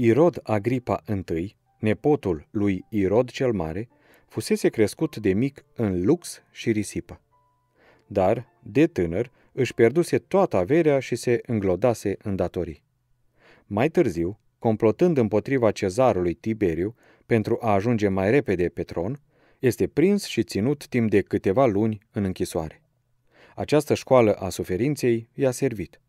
Irod Agripa I, nepotul lui Irod cel Mare, fusese crescut de mic în lux și risipă. Dar, de tânăr, își pierduse toată averea și se înglodase în datorii. Mai târziu, complotând împotriva cezarului Tiberiu pentru a ajunge mai repede pe tron, este prins și ținut timp de câteva luni în închisoare. Această școală a suferinței i-a servit –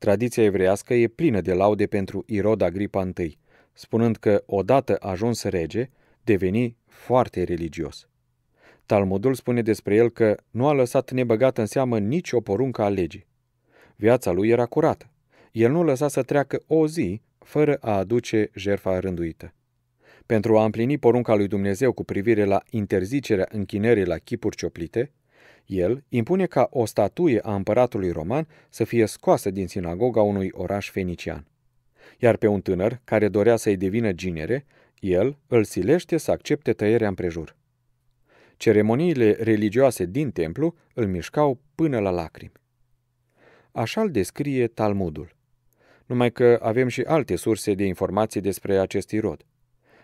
Tradiția evreiască e plină de laude pentru Irod Agripa I, spunând că odată ajuns rege, deveni foarte religios. Talmudul spune despre el că nu a lăsat nebăgat în seamă nici o poruncă a legii. Viața lui era curată. El nu lăsa să treacă o zi fără a aduce jerfa rânduită. Pentru a împlini porunca lui Dumnezeu cu privire la interzicerea închinării la chipuri cioplite, el impune ca o statuie a împăratului roman să fie scoasă din sinagoga unui oraș fenician. Iar pe un tânăr care dorea să-i devină ginere, el îl silește să accepte tăierea împrejur. Ceremoniile religioase din templu îl mișcau până la lacrimi. Așa îl descrie Talmudul. Numai că avem și alte surse de informații despre acest Irod.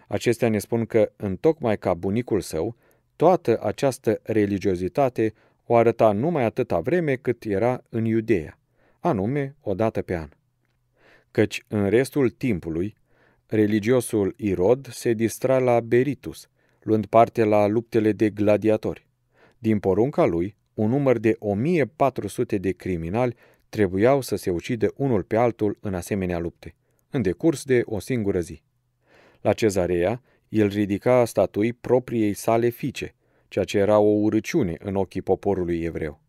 Acestea ne spun că, întocmai ca bunicul său, toată această religiozitate o arăta numai atâta vreme cât era în Iudeea, anume o dată pe an. Căci în restul timpului, religiosul Irod se distra la Beritus, luând parte la luptele de gladiatori. Din porunca lui, un număr de 1400 de criminali trebuiau să se ucidă unul pe altul în asemenea lupte, în decurs de o singură zi. La cezarea, el ridica statui propriei sale fice ceea ce era o urăciune în ochii poporului evreu.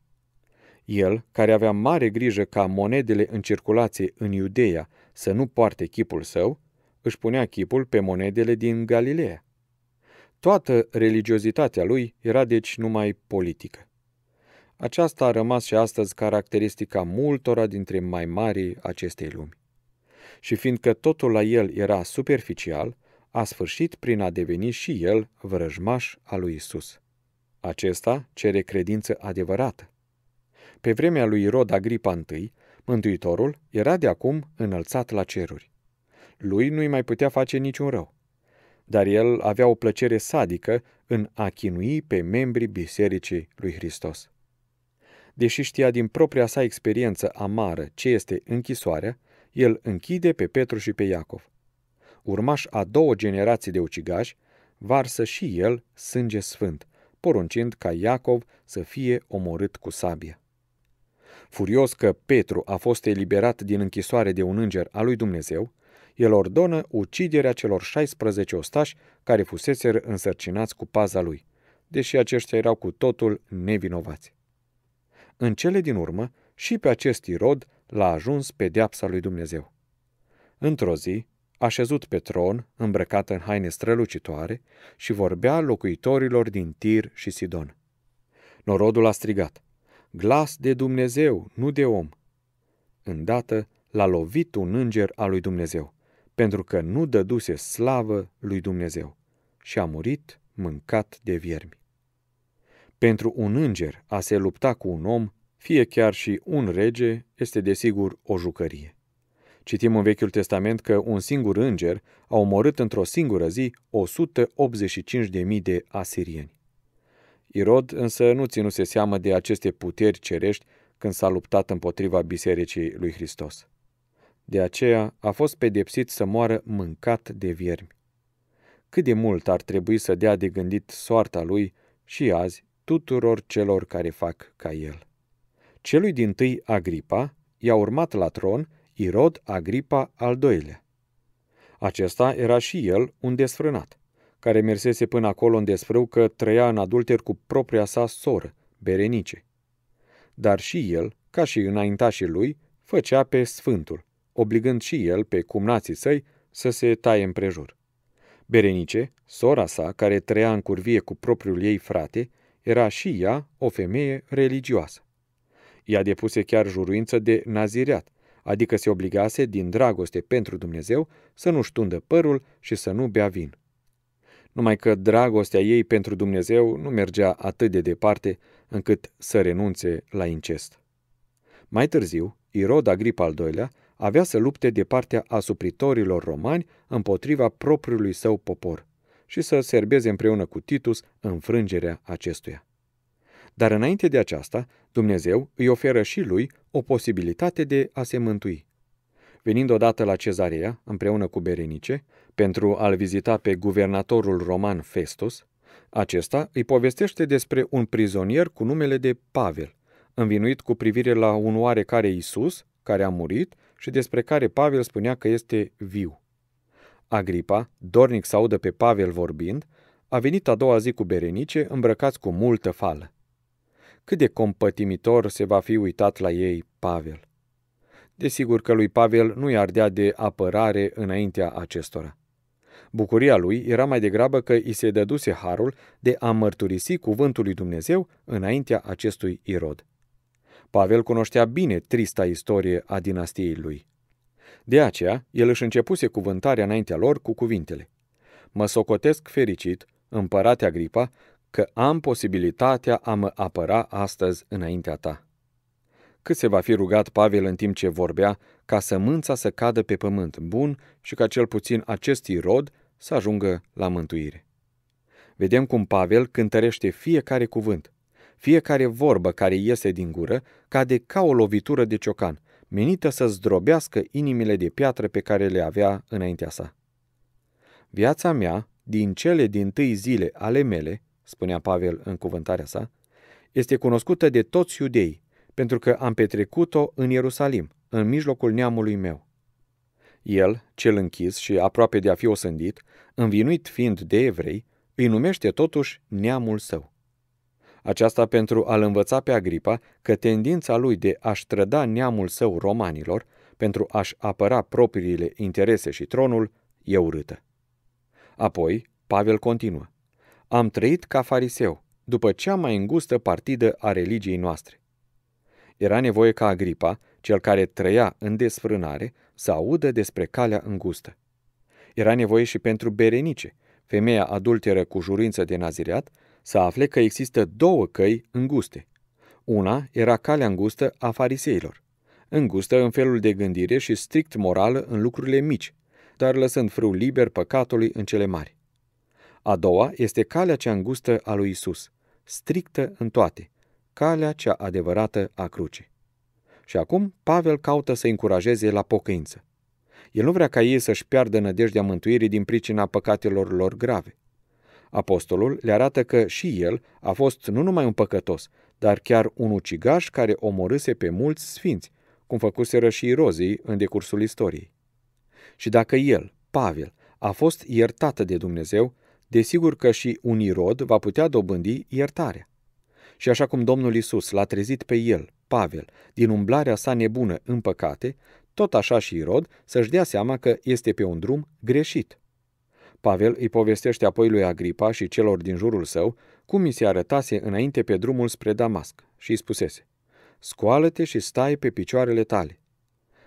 El, care avea mare grijă ca monedele în circulație în Iudeea să nu poarte chipul său, își punea chipul pe monedele din Galileea. Toată religiozitatea lui era deci numai politică. Aceasta a rămas și astăzi caracteristica multora dintre mai mari acestei lumi. Și fiindcă totul la el era superficial, a sfârșit prin a deveni și el vrăjmaș al lui Isus. Acesta cere credință adevărată. Pe vremea lui Rod Agripa I, Mântuitorul era de acum înălțat la ceruri. Lui nu-i mai putea face niciun rău. Dar el avea o plăcere sadică în a chinui pe membrii Bisericii lui Hristos. Deși știa din propria sa experiență amară ce este închisoarea, el închide pe Petru și pe Iacov. Urmaș a două generații de ucigași, varsă și el sânge sfânt, poruncind ca Iacov să fie omorât cu sabie. Furios că Petru a fost eliberat din închisoare de un înger al lui Dumnezeu, el ordonă uciderea celor 16 ostași care fusese însărcinați cu paza lui, deși aceștia erau cu totul nevinovați. În cele din urmă, și pe acest irod l-a ajuns pedeapsa lui Dumnezeu. Într-o zi, așezut pe tron, îmbrăcat în haine strălucitoare, și vorbea locuitorilor din Tir și Sidon. Norodul a strigat, glas de Dumnezeu, nu de om. Îndată l-a lovit un înger al lui Dumnezeu, pentru că nu dăduse slavă lui Dumnezeu și a murit mâncat de viermi. Pentru un înger a se lupta cu un om, fie chiar și un rege, este desigur o jucărie. Citim în Vechiul Testament că un singur înger a omorât într-o singură zi 185.000 de asirieni. Irod însă nu ținuse seamă de aceste puteri cerești când s-a luptat împotriva Bisericii lui Hristos. De aceea a fost pedepsit să moară mâncat de viermi. Cât de mult ar trebui să dea de gândit soarta lui și azi tuturor celor care fac ca el. Celui din tâi Agripa i-a urmat la tron Irod Agripa al doilea. Acesta era și el un desfrânat, care mersese până acolo în desfrâu că trăia în adulter cu propria sa soră, Berenice. Dar și el, ca și înaintașii lui, făcea pe sfântul, obligând și el pe cumnații săi să se taie împrejur. Berenice, sora sa, care trăia în curvie cu propriul ei frate, era și ea o femeie religioasă. Ea depuse chiar juruință de nazireat, adică se obligase din dragoste pentru Dumnezeu să nu-și tundă părul și să nu bea vin. Numai că dragostea ei pentru Dumnezeu nu mergea atât de departe încât să renunțe la incest. Mai târziu, Irod Agripa al II-lea avea să lupte de partea asupritorilor romani împotriva propriului său popor și să serbeze împreună cu Titus înfrângerea acestuia. Dar înainte de aceasta, Dumnezeu îi oferă și lui o posibilitate de a se mântui. Venind odată la cezarea, împreună cu Berenice, pentru a-l vizita pe guvernatorul roman Festus, acesta îi povestește despre un prizonier cu numele de Pavel, învinuit cu privire la un oarecare Isus, care a murit și despre care Pavel spunea că este viu. Agripa, dornic să audă pe Pavel vorbind, a venit a doua zi cu Berenice îmbrăcați cu multă fală cât de compătimitor se va fi uitat la ei Pavel. Desigur că lui Pavel nu-i ardea de apărare înaintea acestora. Bucuria lui era mai degrabă că i se dăduse harul de a mărturisi cuvântul lui Dumnezeu înaintea acestui irod. Pavel cunoștea bine trista istorie a dinastiei lui. De aceea, el își începuse cuvântarea înaintea lor cu cuvintele. Mă socotesc fericit, împărate Agripa, că am posibilitatea a mă apăra astăzi înaintea ta. Cât se va fi rugat Pavel în timp ce vorbea ca sămânța să cadă pe pământ bun și ca cel puțin acest rod să ajungă la mântuire. Vedem cum Pavel cântărește fiecare cuvânt, fiecare vorbă care iese din gură cade ca o lovitură de ciocan, menită să zdrobească inimile de piatră pe care le avea înaintea sa. Viața mea, din cele din tâi zile ale mele, spunea Pavel în cuvântarea sa, este cunoscută de toți iudei, pentru că am petrecut-o în Ierusalim, în mijlocul neamului meu. El, cel închis și aproape de a fi osândit, învinuit fiind de evrei, îi numește totuși neamul său. Aceasta pentru a-l învăța pe Agripa că tendința lui de a-și trăda neamul său romanilor pentru a-și apăra propriile interese și tronul e urâtă. Apoi, Pavel continuă. Am trăit ca fariseu, după cea mai îngustă partidă a religiei noastre. Era nevoie ca Agripa, cel care trăia în desfrânare, să audă despre calea îngustă. Era nevoie și pentru Berenice, femeia adulteră cu jurință de nazireat, să afle că există două căi înguste. Una era calea îngustă a fariseilor, îngustă în felul de gândire și strict morală în lucrurile mici, dar lăsând frâu liber păcatului în cele mari. A doua este calea cea îngustă a lui Isus, strictă în toate, calea cea adevărată a crucii. Și acum Pavel caută să încurajeze la pocăință. El nu vrea ca ei să-și piardă nădejdea mântuirii din pricina păcatelor lor grave. Apostolul le arată că și el a fost nu numai un păcătos, dar chiar un ucigaș care omorâse pe mulți sfinți, cum făcuseră și irozii în decursul istoriei. Și dacă el, Pavel, a fost iertat de Dumnezeu, Desigur că și un Irod va putea dobândi iertarea. Și așa cum Domnul Isus l-a trezit pe el, Pavel, din umblarea sa nebună în păcate, tot așa și Irod să-și dea seama că este pe un drum greșit. Pavel îi povestește apoi lui Agripa și celor din jurul său cum mi se arătase înainte pe drumul spre Damasc și îi spusese, Scoală-te și stai pe picioarele tale.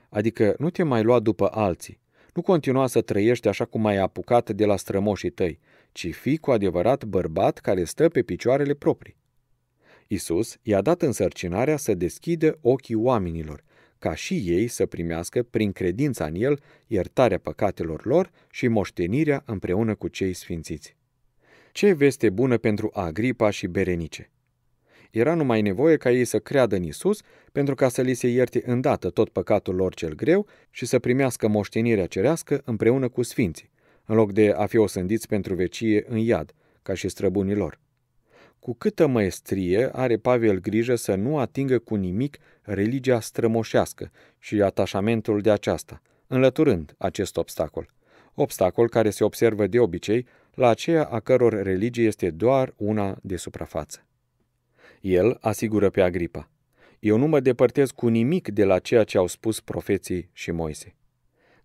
Adică nu te mai lua după alții, nu continua să trăiești așa cum ai apucat de la strămoșii tăi, ci fii cu adevărat bărbat care stă pe picioarele proprii. Isus i-a dat însărcinarea să deschidă ochii oamenilor, ca și ei să primească prin credința în El iertarea păcatelor lor și moștenirea împreună cu cei sfințiți. Ce veste bună pentru Agripa și Berenice! Era numai nevoie ca ei să creadă în Isus pentru ca să li se ierte îndată tot păcatul lor cel greu și să primească moștenirea cerească împreună cu sfinții, în loc de a fi osândiți pentru vecie în iad, ca și străbunii lor, Cu câtă maestrie are Pavel grijă să nu atingă cu nimic religia strămoșească și atașamentul de aceasta, înlăturând acest obstacol. Obstacol care se observă de obicei la aceea a căror religie este doar una de suprafață. El asigură pe Agripa. Eu nu mă depărtez cu nimic de la ceea ce au spus profeții și Moise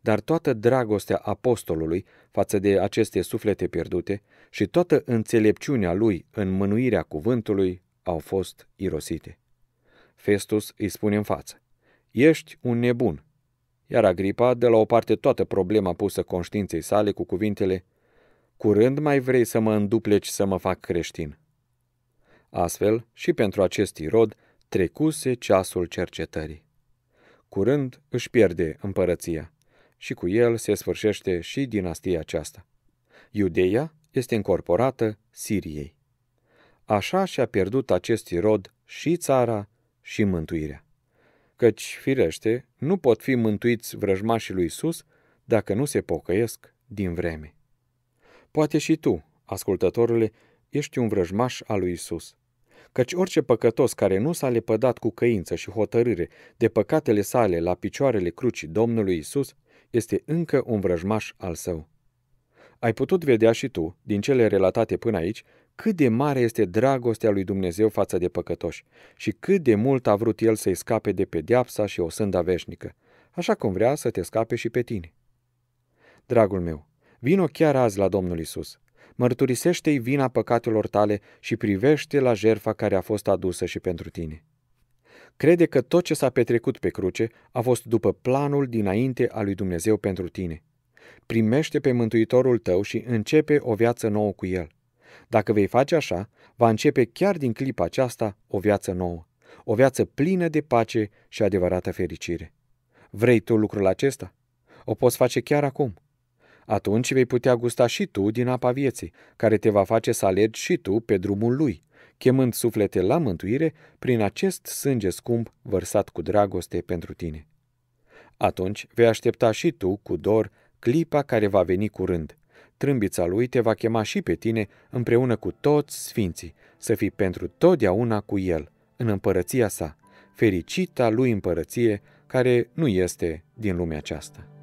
dar toată dragostea apostolului față de aceste suflete pierdute și toată înțelepciunea lui în mânuirea cuvântului au fost irosite. Festus îi spune în față, Ești un nebun. Iar Agripa de la o parte toată problema pusă conștiinței sale cu cuvintele, Curând mai vrei să mă îndupleci să mă fac creștin. Astfel, și pentru acest irod, trecuse ceasul cercetării. Curând își pierde împărăția și cu el se sfârșește și dinastia aceasta. Iudeia este încorporată Siriei. Așa și-a pierdut acest rod și țara și mântuirea. Căci, firește, nu pot fi mântuiți vrăjmașii lui Isus dacă nu se pocăiesc din vreme. Poate și tu, ascultătorule, ești un vrăjmaș al lui Isus. Căci orice păcătos care nu s-a lepădat cu căință și hotărâre de păcatele sale la picioarele crucii Domnului Isus, este încă un vrăjmaș al său. Ai putut vedea și tu, din cele relatate până aici, cât de mare este dragostea lui Dumnezeu față de păcătoși și cât de mult a vrut El să-i scape de pedeapsa și o sânda veșnică, așa cum vrea să te scape și pe tine. Dragul meu, vino chiar azi la Domnul Isus. Mărturisește-i vina păcatelor tale și privește la jerfa care a fost adusă și pentru tine crede că tot ce s-a petrecut pe cruce a fost după planul dinainte al lui Dumnezeu pentru tine. Primește pe Mântuitorul tău și începe o viață nouă cu el. Dacă vei face așa, va începe chiar din clipa aceasta o viață nouă, o viață plină de pace și adevărată fericire. Vrei tu lucrul acesta? O poți face chiar acum. Atunci vei putea gusta și tu din apa vieții, care te va face să alergi și tu pe drumul lui – chemând suflete la mântuire prin acest sânge scump vărsat cu dragoste pentru tine. Atunci vei aștepta și tu, cu dor, clipa care va veni curând. Trâmbița lui te va chema și pe tine, împreună cu toți sfinții, să fii pentru totdeauna cu el, în împărăția sa, fericita lui împărăție, care nu este din lumea aceasta.